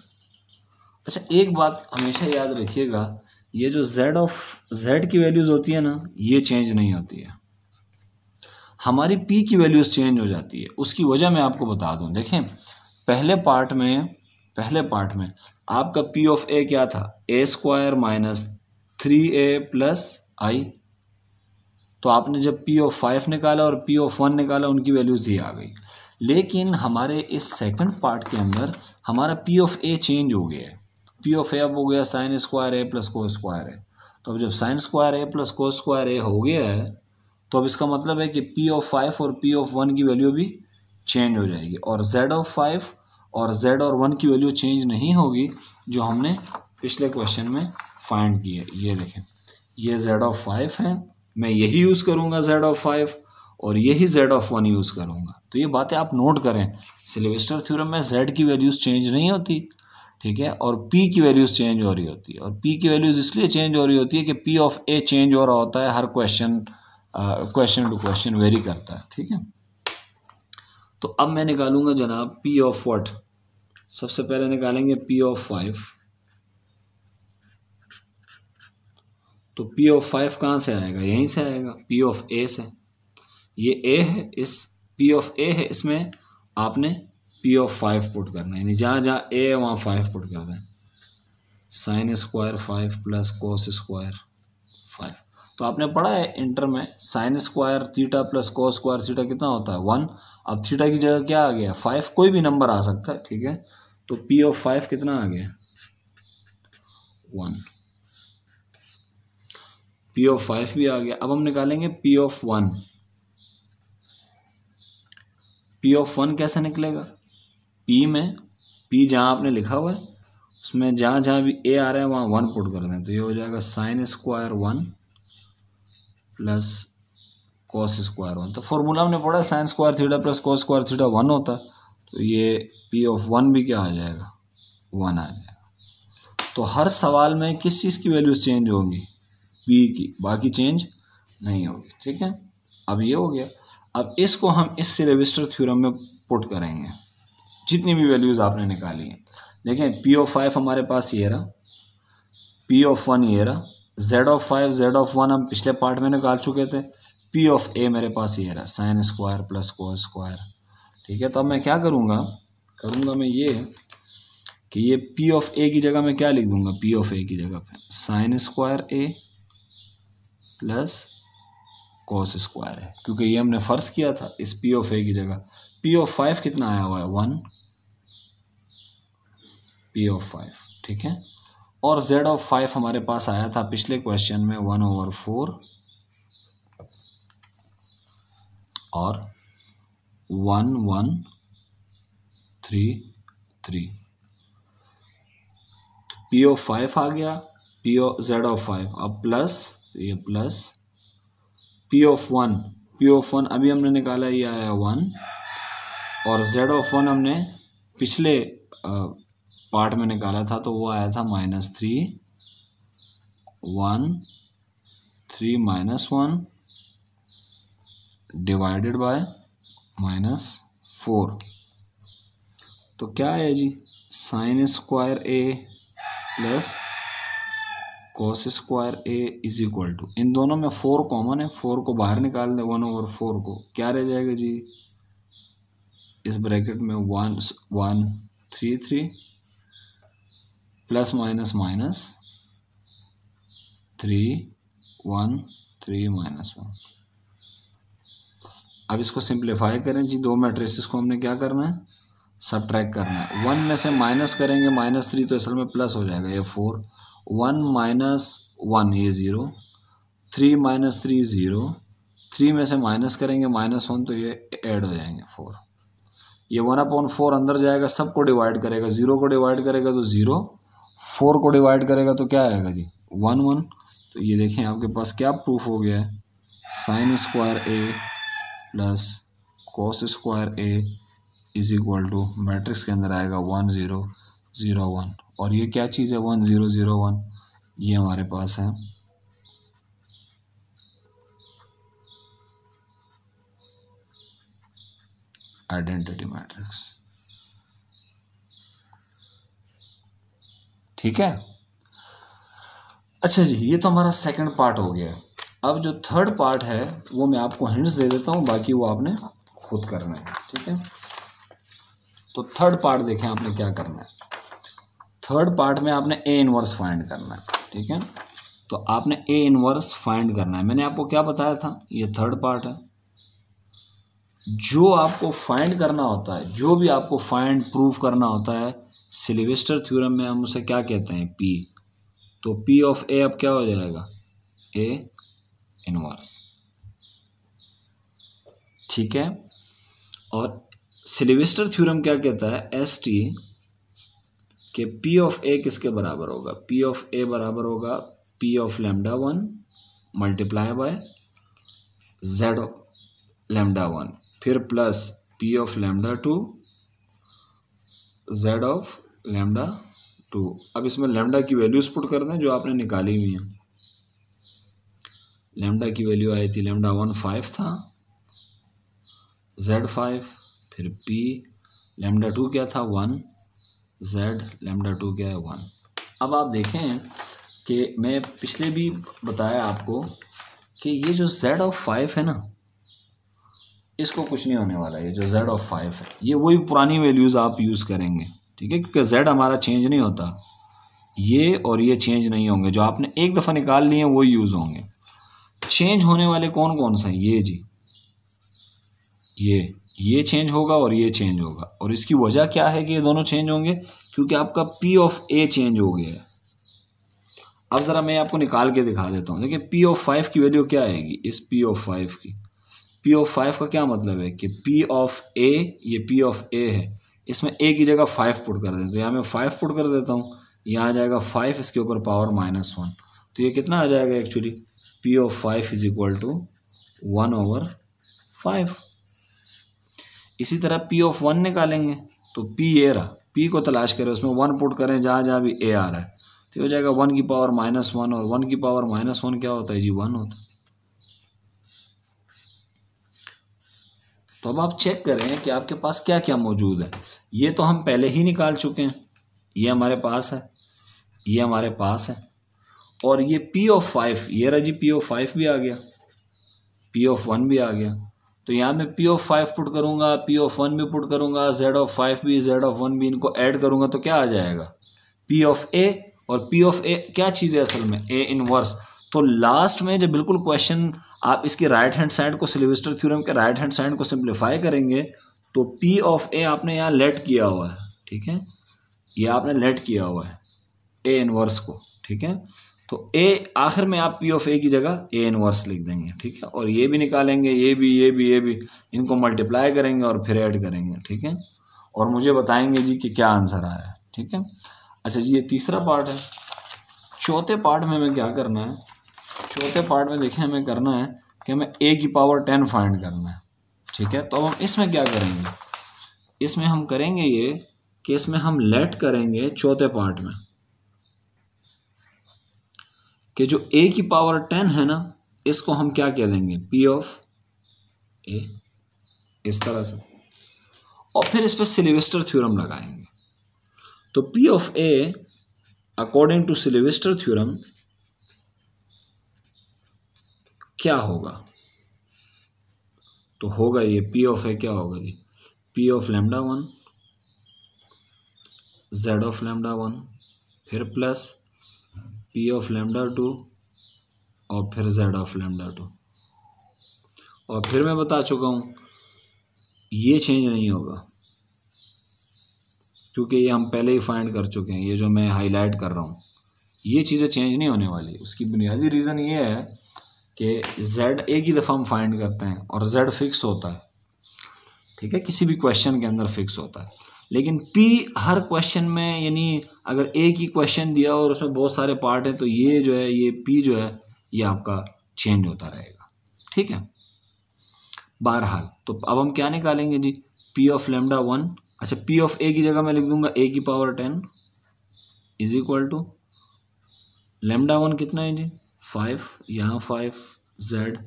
अच्छा एक बात हमेशा याद रखिएगा ये जो z ऑफ z की वैल्यूज़ होती है ना ये चेंज नहीं होती है हमारी p की वैल्यूज़ चेंज हो जाती है उसकी वजह मैं आपको बता दूं देखें पहले पार्ट में पहले पार्ट में आपका p ऑफ a क्या था A square minus three A plus I तो आपने जब पी ऑफ फाइव निकाला और पी ऑफ वन निकाला उनकी वैल्यूज़ ये आ गई लेकिन हमारे इस सेकंड पार्ट के अंदर हमारा पी ऑफ ए चेंज हो गया है पी ऑफ ए अब हो गया sine square A plus cos square A तो अब जब sine square A plus cos square A हो गया है तो अब इसका मतलब है कि पी ऑफ फाइव और पी ऑफ वन की वैल्यू भी चेंज हो जाएगी और जेड ऑफ फाइव और जेड और वन की वैल्यू चेंज नहीं होगी जो हमने पिछले क्वेश्चन में फाइंड की है ये देखें ये जेड ऑफ फाइव है मैं यही यूज़ करूँगा जेड ऑफ फाइव और यही जेड ऑफ वन यूज़ करूँगा तो ये बातें आप नोट करें सिलेबस्टर थ्योरम में जेड की वैल्यूज़ चेंज नहीं होती ठीक है और पी की वैल्यूज़ चेंज हो रही होती है और पी की वैल्यूज़ इसलिए चेंज हो रही होती है कि पी ऑफ ए चेंज हो रहा होता है हर question question to question vary करता है ठीक है तो अब मैं निकालूंगा जनाब पी ऑफ वट सबसे पहले निकालेंगे पी ऑफ फाइव तो पी ऑफ फाइव कहाँ से आएगा यहीं से आएगा पी ऑफ ए से ये ए है इस पी ऑफ ए है इसमें आपने पी ऑफ फाइव पुट करना है यानी जहाँ जहाँ ए है वहाँ फाइव पुट कर दें sine square five plus cos square five तो आपने पढ़ा है इंटर में sine square theta plus cos square theta कितना होता है वन अब थीटा की जगह क्या आ गया फाइव कोई भी नंबर आ सकता है ठीक है तो पी ऑफ फाइव कितना आ गया वन पी ऑफ फाइव भी आ गया अब हम निकालेंगे P of one P of one कैसे निकलेगा पी e में पी जहाँ आपने लिखा हुआ है उसमें जहाँ जहाँ भी ए आ रहा है वहाँ वन पुट कर दें तो ये हो जाएगा sine square one plus cos square one तो फॉर्मूला हमने पढ़ा sine square theta plus cos square theta one होता है तो ये पी ऑफ वन भी क्या आ जाएगा वन आ जाएगा तो हर सवाल में किस चीज़ की वैल्यूज चेंज होगी पी की बाकी चेंज नहीं होगी ठीक है अब ये हो गया अब इसको हम इस सिलेबिस्टर थ्योरम में पुट करेंगे जितनी भी वैल्यूज़ आपने निकाली हैं देखें पी ऑफ फाइव हमारे पास ये रहा पी ऑफ वन ये रहा Z of five Z of one हम पिछले पार्ट में निकाल चुके थे पी ऑफ ए मेरे पास ये रहा sine square plus cos square ठीक है तो अब मैं क्या करूँगा करूँगा मैं ये कि ये पी ऑफ ए की जगह मैं क्या लिख दूँगा पी ऑफ ए की जगह पे sine square A plus cos square है क्योंकि ये हमने फ़र्ज़ किया था इस पी ऑफ ए की जगह पी ऑफ फाइव कितना आया हुआ है वन पी ऑफ फाइव ठीक है और जेड ऑफ फाइव हमारे पास आया था पिछले क्वेश्चन में वन ओवर फोर और one one three three P of five आ गया P of Z of five अब प्लस ये plus P of one P of one अभी हमने निकाला ये आया वन और जेड ऑफ वन हमने पिछले पार्ट में निकाला था तो वो आया था minus three one three minus one divided by minus four तो क्या है जी sine square A plus cos square A is equal to इन दोनों में फोर कॉमन है फोर को बाहर निकाल दें वन ओवर फोर को क्या रह जाएगा जी इस ब्रैकेट में one one three three plus minus minus three one three minus one अब इसको सिंप्लीफाई करें जी दो मैट्रिसेस को हमने क्या करना है सब करना है वन में से माइनस करेंगे माइनस थ्री तो असल में प्लस हो जाएगा ये फोर वन माइनस वन ये zero three minus three zero three में से माइनस करेंगे माइनस वन तो ये ऐड हो जाएंगे फोर ये वन अपॉन फोर अंदर जाएगा सब को डिवाइड करेगा ज़ीरो को डिवाइड करेगा तो ज़ीरो फोर को डिवाइड करेगा तो क्या आएगा जी वन वन तो ये देखें आपके पास क्या प्रूफ हो गया है sine square A plus cos square A is equal to matrix के अंदर आएगा वन ज़ीरो ज़ीरो वन और ये क्या चीज़ है वन ज़ीरो ज़ीरो वन ये हमारे पास है आइडेंटिटी मैट्रिक्स ठीक है अच्छा जी ये तो हमारा सेकंड पार्ट हो गया अब जो थर्ड पार्ट है वो मैं आपको हिंट्स दे देता हूँ बाकी वो आपने खुद करना है ठीक है तो थर्ड पार्ट देखें आपने क्या करना है थर्ड पार्ट में आपने ए इनवर्स फाइंड करना है ठीक है तो आपने ए इनवर्स फाइंड करना है मैंने आपको क्या बताया था ये थर्ड पार्ट है जो आपको फाइंड करना होता है जो भी आपको फाइंड प्रूफ करना होता है सिलिवेस्टर थ्योरम में हम उसे क्या कहते हैं पी तो पी ऑफ ए अब क्या हो जाएगा ए इनवर्स ठीक है और सिलिवेस्टर थ्योरम क्या कहता है एस टी के पी ऑफ ए किसके बराबर होगा पी ऑफ ए बराबर होगा P of lambda one multiply by Z lambda one फिर plus P of lambda two Z of lambda two अब इसमें लैमडा की वैल्यूज पुट कर दें जो आपने निकाली हुई हैं लैमडा की वैल्यू आई थी लैमडा वन फाइव था जेड फाइव फिर पी लैमडा टू क्या था वन जेड लैमडा टू क्या है वन अब आप देखें कि मैं पिछले भी बताया आपको कि ये जो जेड ऑफ फाइव है ना इसको कुछ नहीं होने वाला ये जो जेड ऑफ फाइव है ये वही पुरानी वैल्यूज़ आप यूज़ करेंगे ठीक है क्योंकि जेड हमारा चेंज नहीं होता ये और ये चेंज नहीं होंगे जो आपने एक दफ़ा निकाल लिए वही यूज़ होंगे चेंज होने वाले कौन कौन से हैं ये जी ये ये चेंज होगा और ये चेंज होगा और इसकी वजह क्या है कि ये दोनों चेंज होंगे क्योंकि आपका पी ऑफ ए चेंज हो गया है अब ज़रा मैं आपको निकाल के दिखा देता हूँ देखिए पी ऑफ फाइव की वैल्यू क्या आएगी इस पी ऑफ फाइव की पी ऑफ फाइव का क्या मतलब है कि पी ऑफ ए ये पी ऑफ ए है इसमें ए की जगह फाइव पुट कर दें तो यहाँ मैं फाइव पुट कर देता हूँ यहाँ आ जाएगा फाइव इसके ऊपर पावर माइनस वन तो ये कितना आ जाएगा actually P of five is equal to one over five इसी तरह पी ऑफ वन निकालेंगे तो पी ए रहा पी को तलाश करें उसमें वन पुट करें जहाँ जहाँ भी ए आ रहा है तो हो जाएगा वन की पावर माइनस वन और वन की पावर माइनस वन क्या होता है जी वन होता तो अब आप चेक करें कि आपके पास क्या क्या मौजूद है ये तो हम पहले ही निकाल चुके हैं ये हमारे पास है ये हमारे पास है और ये पी ओ फाइव ये रहा जी पी ओ फाइव भी आ गया पी ऑफ वन भी आ गया तो यहाँ मैं पी ओ फाइव पुट करूँगा पी ऑफ वन भी पुट करूँगा जेड ऑफ फाइव भी जेड ऑफ वन भी इनको ऐड करूँगा तो क्या आ जाएगा पी ऑफ ए और पी ऑफ ए क्या चीज़ है असल में ए इनवर्स तो लास्ट में जब बिल्कुल क्वेश्चन आप इसके राइट हैंड साइड को सिलेविस्टर थ्योरम के राइट हैंड साइड को सिंप्लीफाई करेंगे तो पी ऑफ ए आपने यहाँ लेट किया हुआ है ठीक है ये आपने लेट किया हुआ है ए इनवर्स को ठीक है तो ए आखिर में आप पी ऑफ ए की जगह ए इनवर्स लिख देंगे ठीक है और ये भी निकालेंगे ये भी ये भी ये भी इनको मल्टीप्लाई करेंगे और फिर ऐड करेंगे ठीक है और मुझे बताएंगे जी कि क्या आंसर आया है ठीक है अच्छा जी ये तीसरा पार्ट है चौथे पार्ट में हमें क्या करना है चौथे पार्ट में देखें हमें करना है कि हमें ए की पावर टेन फाइंड करना है ठीक है तो हम इसमें क्या करेंगे इसमें हम करेंगे ये कि इसमें हम लेट करेंगे चौथे पार्ट में कि जो ए की पावर टेन है ना इसको हम क्या कह देंगे पी ऑफ ए इस तरह से और फिर इस पर सिलिवेस्टर थ्योरम लगाएंगे तो P of A according to Sylvester theorem क्या होगा तो होगा ये पी ऑफ है क्या होगा जी P of lambda one Z of lambda one फिर plus P of lambda two और फिर जेड ऑफ लेमडा टू और फिर मैं बता चुका हूँ ये चेंज नहीं होगा क्योंकि ये हम पहले ही फाइंड कर चुके हैं ये जो मैं हाईलाइट कर रहा हूँ ये चीज़ें चेंज नहीं होने वाली उसकी बुनियादी रीज़न ये है कि z एक ही दफ़ा हम फाइंड करते हैं और z फिक्स होता है ठीक है किसी भी क्वेश्चन के अंदर फिक्स होता है लेकिन p हर क्वेश्चन में यानी अगर एक ही क्वेश्चन दिया और उसमें बहुत सारे पार्ट हैं तो ये जो है ये p जो है ये आपका चेंज होता रहेगा ठीक है बहरहाल तो अब हम क्या निकालेंगे जी p ऑफ लेमडा वन अच्छा p ऑफ a की जगह मैं लिख दूंगा a की power ten is equal to lambda one कितना है जी फाइव यहाँ five Z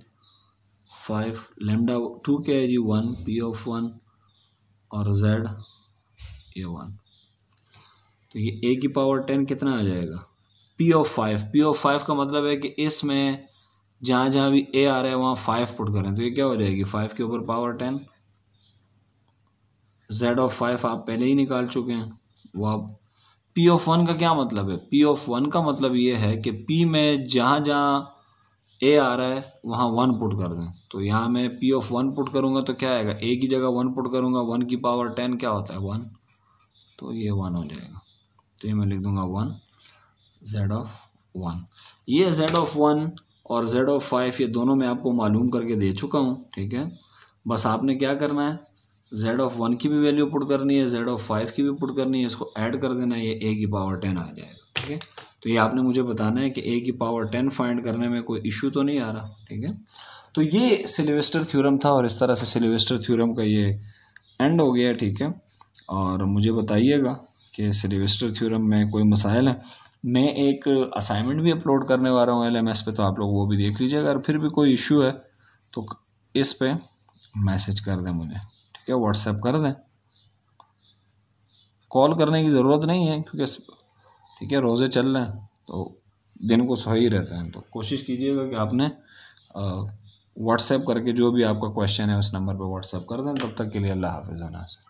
five lambda two क्या है जी वन पी ऑफ वन और जेड ये वन तो ये ए की पावर टेन कितना आ जाएगा P of five P of five का मतलब है कि इसमें जहाँ जहाँ भी ए आ रहा है वहाँ फाइव पुट करें तो ये क्या हो जाएगी फाइव के ऊपर power ten Z of five आप पहले ही निकाल चुके हैं वो आप पी ऑफ वन का क्या मतलब है पी ऑफ वन का मतलब ये है कि पी में जहाँ जहाँ ए आ रहा है वहाँ वन पुट कर दें तो यहाँ मैं पी ऑफ वन पुट करूँगा तो क्या आएगा ए की जगह वन पुट करूँगा वन की पावर टेन क्या होता है वन तो ये वन हो जाएगा तो ये मैं लिख दूँगा वन जेड ऑफ वन ये जेड ऑफ वन और जेड ऑफ फाइव ये दोनों मैं आपको मालूम करके दे चुका हूँ ठीक है बस आपने क्या करना है जेड ऑफ वन की भी वैल्यू पुट करनी है जेड ऑफ फाइव की भी पुट करनी है इसको ऐड कर देना है ये ए की पावर टेन आ जाएगा ठीक है तो ये आपने मुझे बताना है कि ए की पावर टेन फाइंड करने में कोई इशू तो नहीं आ रहा ठीक है तो ये सिलेवेस्टर थ्योरम था और इस तरह से सिलेवेस्टर थ्योरम का ये एंड हो गया ठीक है और मुझे बताइएगा कि सिलेवेस्टर थ्योरम में कोई मसाइल हैं मैं एक असाइनमेंट भी अपलोड करने वाला हूँ एलएमएस पे तो आप लोग वो भी देख लीजिएगा अगर फिर भी कोई इशू है तो इस पर मैसेज कर दें मुझे या व्हाट्सएप कर दें कॉल करने की ज़रूरत नहीं है क्योंकि ठीक है रोज़े चल रहे हैं तो दिन को सही रहते हैं तो कोशिश कीजिएगा कि आपने व्हाट्सएप करके जो भी आपका क्वेश्चन है उस नंबर पर व्हाट्सएप कर दें तब तक के लिए अल्लाह हाफिज़ होना